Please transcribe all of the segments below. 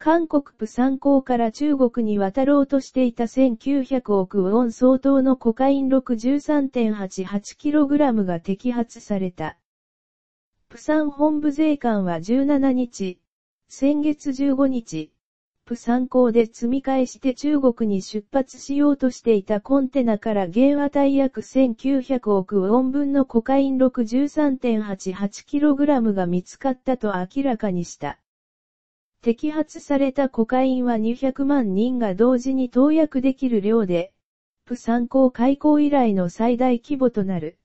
韓国プサン港から中国に渡ろうとしていた1900億ウォン相当のコカイン 63.88kg が摘発された。プサン本部税関は17日、先月15日、プサン港で積み返して中国に出発しようとしていたコンテナから原和体約1900億ウォン分のコカイン 63.88kg が見つかったと明らかにした。摘発されたコカインは200万人が同時に投薬できる量で、プ参考開港以来の最大規模となる。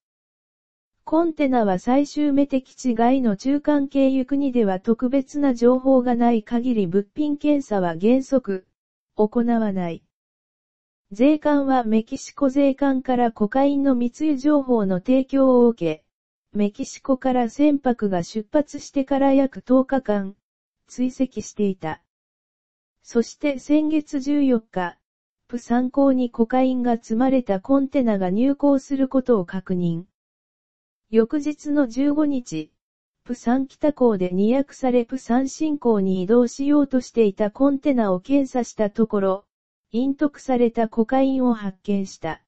コンテナは最終目的地外の中間経由国では特別な情報がない限り物品検査は原則、行わない。税関はメキシコ税関からコカインの密輸情報の提供を受け、メキシコから船舶が出発してから約10日間、追跡していた。そして先月14日、プ参考にコカインが積まれたコンテナが入港することを確認。翌日の15日、プサン北港で2役されプサン新港に移動しようとしていたコンテナを検査したところ、隠匿されたコカインを発見した。